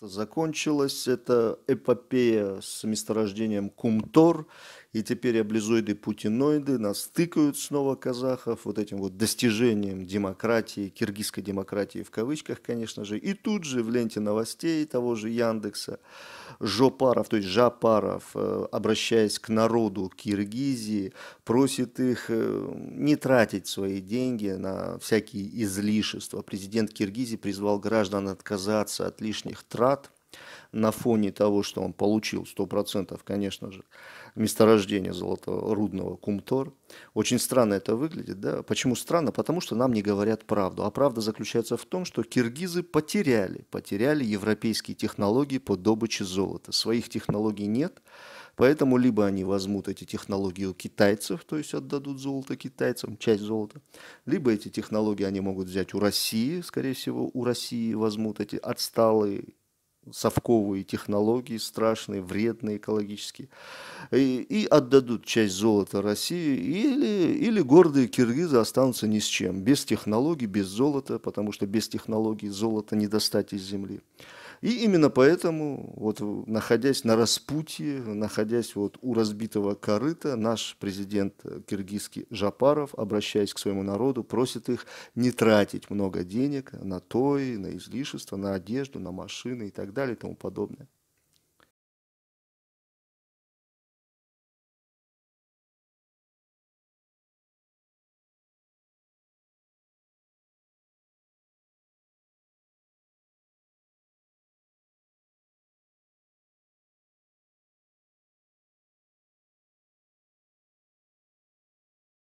закончилась эта эпопея с месторождением Кумтор и теперь облизоиды-путиноиды нас тыкают снова казахов вот этим вот достижением демократии, киргизской демократии в кавычках, конечно же. И тут же в ленте новостей того же Яндекса Жопаров, то есть Жапаров, э, обращаясь к народу Киргизии, просит их э, не тратить свои деньги на всякие излишества. Президент Киргизии призвал граждан отказаться от лишних трат – на фоне того, что он получил 100%, конечно же, месторождение золоторудного Кумтор. Очень странно это выглядит. Да? Почему странно? Потому что нам не говорят правду. А правда заключается в том, что киргизы потеряли, потеряли европейские технологии по добыче золота. Своих технологий нет. Поэтому либо они возьмут эти технологии у китайцев, то есть отдадут золото китайцам, часть золота, либо эти технологии они могут взять у России, скорее всего, у России возьмут эти отсталые совковые технологии страшные, вредные экологические и, и отдадут часть золота России, или, или гордые киргизы останутся ни с чем, без технологий, без золота, потому что без технологий золота не достать из земли. И именно поэтому, вот, находясь на распутье, находясь вот у разбитого корыта, наш президент киргизский Жапаров, обращаясь к своему народу, просит их не тратить много денег на той, на излишество, на одежду, на машины и так далее и тому подобное.